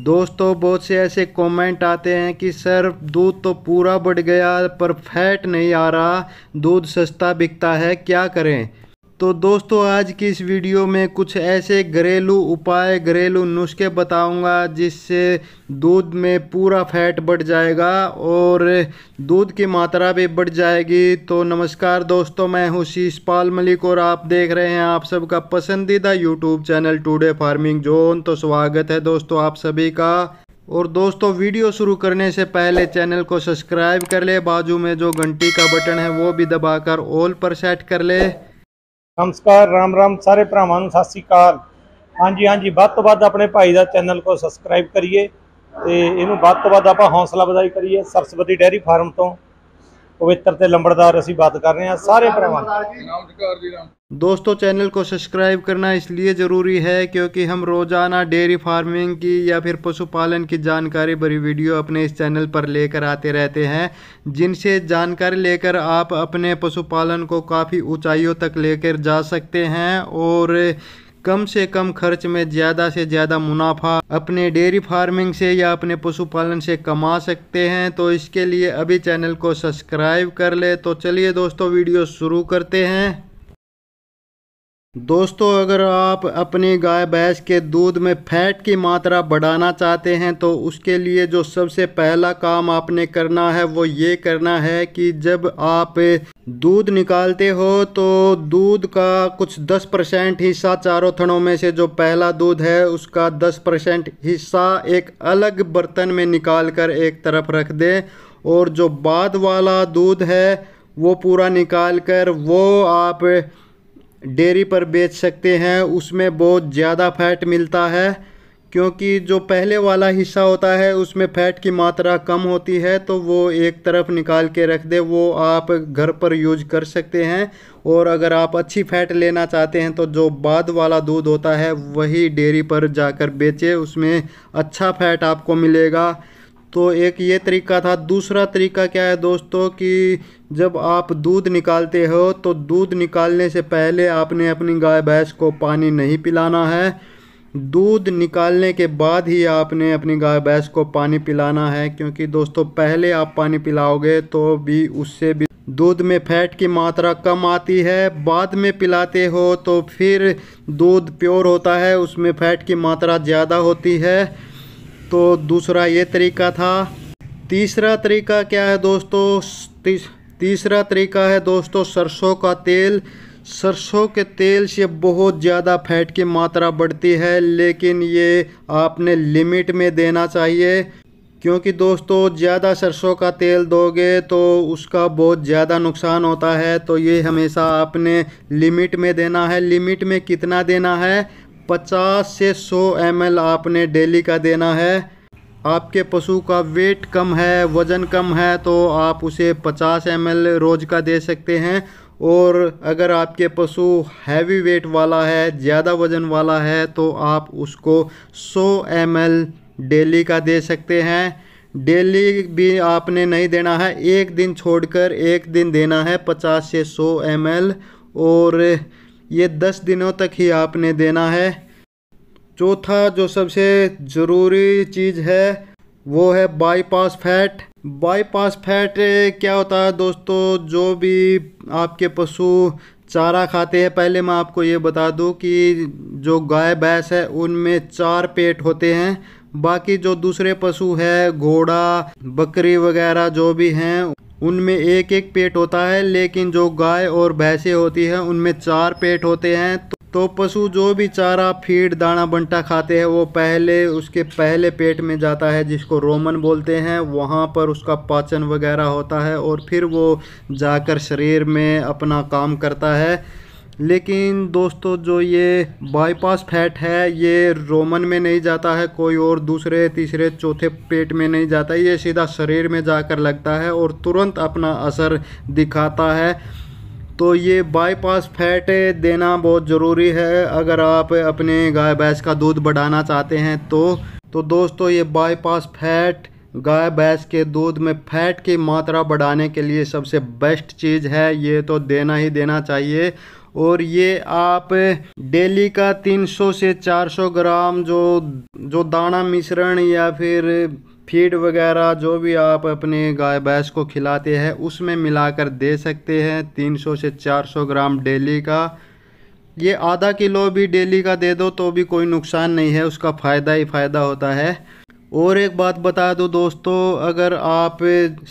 दोस्तों बहुत से ऐसे कमेंट आते हैं कि सर दूध तो पूरा बढ़ गया पर फैट नहीं आ रहा दूध सस्ता बिकता है क्या करें तो दोस्तों आज की इस वीडियो में कुछ ऐसे घरेलू उपाय घरेलू नुस्खे बताऊंगा जिससे दूध में पूरा फैट बढ़ जाएगा और दूध की मात्रा भी बढ़ जाएगी तो नमस्कार दोस्तों मैं हूँ शीश पाल मलिक और आप देख रहे हैं आप सबका पसंदीदा YouTube channel today farming zone तो स्वागत है दोस्तों आप सभी का और दोस्तों वीडियो शुरू करने से पहले चैनल को सब्सक्राइब कर ले बाजू में जो घंटी का बटन है वो भी दबाकर ऑल पर सेट कर ले ਨਮਸਕਾਰ ਰਾਮ ਰਾਮ ਸਾਰੇ ਭਰਾਵਾਂ ਨੂੰ ਸਤਿ ਸ੍ਰੀ ਅਕਾਲ ਹਾਂਜੀ ਹਾਂਜੀ ਵੱਧ ਤੋਂ ਵੱਧ ਆਪਣੇ ਭਾਈ ਦਾ ਚੈਨਲ ਕੋ ਸਬਸਕ੍ਰਾਈਬ ਕਰੀਏ ਤੇ ਇਹਨੂੰ ਵੱਧ ਤੋਂ ਵੱਧ ਆਪਾਂ ਹੌਸਲਾ ਵਧਾਈ ਕਰੀਏ ਸਰਸਵਤੀ ਡੈਰੀ ਫਾਰਮ ਤੋਂ पवित्र ਤੇ ਲੰਬੜਦਾਰ ਅਸੀਂ ਬਾਤ ਕਰ ਰਹੇ ਹਾਂ ਸਾਰੇ दोस्तों चैनल को सब्सक्राइब करना इसलिए ज़रूरी है क्योंकि हम रोज़ाना डेयरी फार्मिंग की या फिर पशुपालन की जानकारी भरी वीडियो अपने इस चैनल पर लेकर आते रहते हैं जिनसे जानकारी लेकर आप अपने पशुपालन को काफ़ी ऊंचाइयों तक लेकर जा सकते हैं और कम से कम खर्च में ज़्यादा से ज़्यादा मुनाफा अपने डेयरी फार्मिंग से या अपने पशुपालन से कमा सकते हैं तो इसके लिए अभी चैनल को सब्सक्राइब कर ले तो चलिए दोस्तों वीडियो शुरू करते हैं दोस्तों अगर आप अपनी गाय भैंस के दूध में फैट की मात्रा बढ़ाना चाहते हैं तो उसके लिए जो सबसे पहला काम आपने करना है वो ये करना है कि जब आप दूध निकालते हो तो दूध का कुछ 10 परसेंट हिस्सा चारों थनों में से जो पहला दूध है उसका 10 परसेंट हिस्सा एक अलग बर्तन में निकाल कर एक तरफ रख दें और जो बाद वाला दूध है वो पूरा निकाल कर वो आप डेयरी पर बेच सकते हैं उसमें बहुत ज़्यादा फैट मिलता है क्योंकि जो पहले वाला हिस्सा होता है उसमें फैट की मात्रा कम होती है तो वो एक तरफ निकाल के रख दे वो आप घर पर यूज कर सकते हैं और अगर आप अच्छी फैट लेना चाहते हैं तो जो बाद वाला दूध होता है वही डेयरी पर जाकर बेचें उसमें अच्छा फैट आपको मिलेगा तो एक ये तरीका था दूसरा तरीका क्या है दोस्तों कि जब आप दूध निकालते हो तो दूध निकालने से पहले आपने अपनी गाय भैंस को पानी नहीं पिलाना है दूध निकालने के बाद ही आपने अपनी गाय भैंस को पानी पिलाना है क्योंकि दोस्तों पहले आप पानी पिलाओगे तो भी उससे भी दूध में फैट की मात्रा कम आती है बाद में पिलाते हो तो फिर दूध प्योर होता है उसमें फैट की मात्रा ज़्यादा होती है तो दूसरा ये तरीका था तीसरा तरीका क्या है दोस्तों तीस, तीसरा तरीका है दोस्तों सरसों का तेल सरसों के तेल से बहुत ज़्यादा फैट की मात्रा बढ़ती है लेकिन ये आपने लिमिट में देना चाहिए क्योंकि दोस्तों ज़्यादा सरसों का तेल दोगे तो उसका बहुत ज़्यादा नुकसान होता है तो ये हमेशा आपने लिमिट में देना है लिमिट में कितना देना है 50 से 100 एम आपने डेली का देना है आपके पशु का वेट कम है वज़न कम है तो आप उसे 50 एम रोज़ का दे सकते हैं और अगर आपके पशु हैवी वेट वाला है ज़्यादा वज़न वाला है तो आप उसको 100 एम डेली का दे सकते हैं डेली भी आपने नहीं देना है एक दिन छोड़कर एक दिन देना है 50 से 100 एम और ये 10 दिनों तक ही आपने देना है चौथा जो सबसे ज़रूरी चीज़ है वो है बाईपास फैट बाईपास फैट क्या होता है दोस्तों जो भी आपके पशु चारा खाते हैं पहले मैं आपको ये बता दूं कि जो गाय भैंस है उनमें चार पेट होते हैं बाकी जो दूसरे पशु है घोड़ा बकरी वगैरह जो भी हैं उनमें एक एक पेट होता है लेकिन जो गाय और भैंसें होती हैं उनमें चार पेट होते हैं तो तो पशु जो भी चारा फीड दाना बंटा खाते हैं वो पहले उसके पहले पेट में जाता है जिसको रोमन बोलते हैं वहाँ पर उसका पाचन वगैरह होता है और फिर वो जाकर शरीर में अपना काम करता है लेकिन दोस्तों जो ये बाईपास फैट है ये रोमन में नहीं जाता है कोई और दूसरे तीसरे चौथे पेट में नहीं जाता ये सीधा शरीर में जाकर लगता है और तुरंत अपना असर दिखाता है तो ये बाईपास फैट देना बहुत ज़रूरी है अगर आप अपने गाय भैंस का दूध बढ़ाना चाहते हैं तो तो दोस्तों ये बाईपास फैट गाय भैंस के दूध में फैट की मात्रा बढ़ाने के लिए सबसे बेस्ट चीज़ है ये तो देना ही देना चाहिए और ये आप डेली का 300 से 400 ग्राम जो जो दाना मिश्रण या फिर फीड वगैरह जो भी आप अपने गाय भैंस को खिलाते हैं उसमें मिलाकर दे सकते हैं 300 से 400 ग्राम डेली का ये आधा किलो भी डेली का दे दो तो भी कोई नुकसान नहीं है उसका फ़ायदा ही फ़ायदा होता है और एक बात बता दो दोस्तों अगर आप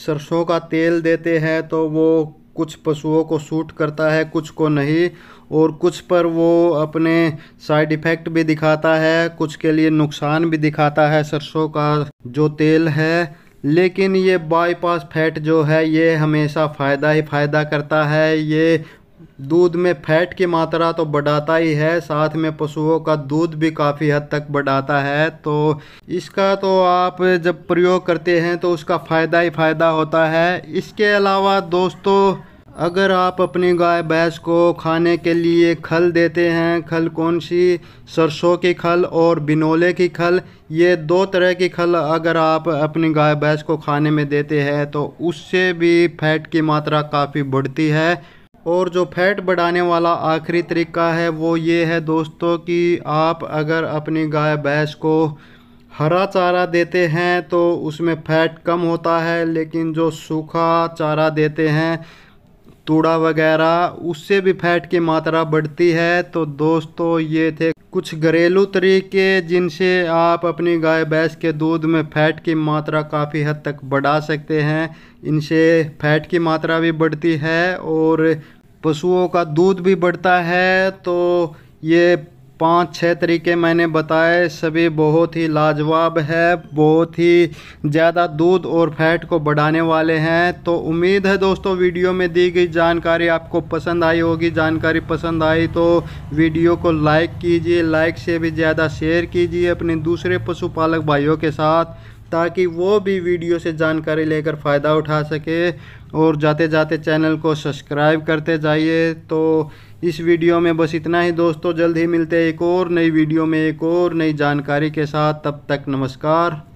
सरसों का तेल देते हैं तो वो कुछ पशुओं को सूट करता है कुछ को नहीं और कुछ पर वो अपने साइड इफ़ेक्ट भी दिखाता है कुछ के लिए नुकसान भी दिखाता है सरसों का जो तेल है लेकिन ये बाईपास फैट जो है ये हमेशा फ़ायदा ही फ़ायदा करता है ये दूध में फैट की मात्रा तो बढ़ाता ही है साथ में पशुओं का दूध भी काफ़ी हद तक बढ़ाता है तो इसका तो आप जब प्रयोग करते हैं तो उसका फ़ायदा ही फ़ायदा होता है इसके अलावा दोस्तों अगर आप अपनी गाय भैंस को खाने के लिए खल देते हैं खल कौन सी सरसों की खल और बिनोले की खल ये दो तरह की खल अगर आप अपनी गाय भैंस को खाने में देते हैं तो उससे भी फैट की मात्रा काफ़ी बढ़ती है और जो फैट बढ़ाने वाला आखिरी तरीका है वो ये है दोस्तों कि आप अगर अपनी गाय भैंस को हरा चारा देते हैं तो उसमें फैट कम होता है लेकिन जो सूखा चारा देते हैं तूड़ा वगैरह उससे भी फैट की मात्रा बढ़ती है तो दोस्तों ये थे कुछ घरेलू तरीके जिनसे आप अपनी गाय भैंस के दूध में फैट की मात्रा काफ़ी हद तक बढ़ा सकते हैं इनसे फैट की मात्रा भी बढ़ती है और पशुओं का दूध भी बढ़ता है तो ये पाँच छः तरीके मैंने बताए सभी बहुत ही लाजवाब है बहुत ही ज़्यादा दूध और फैट को बढ़ाने वाले हैं तो उम्मीद है दोस्तों वीडियो में दी गई जानकारी आपको पसंद आई होगी जानकारी पसंद आई तो वीडियो को लाइक कीजिए लाइक से भी ज़्यादा शेयर कीजिए अपने दूसरे पशुपालक भाइयों के साथ ताकि वो भी वीडियो से जानकारी लेकर फ़ायदा उठा सके और जाते जाते चैनल को सब्सक्राइब करते जाइए तो इस वीडियो में बस इतना ही दोस्तों जल्द ही मिलते हैं एक और नई वीडियो में एक और नई जानकारी के साथ तब तक नमस्कार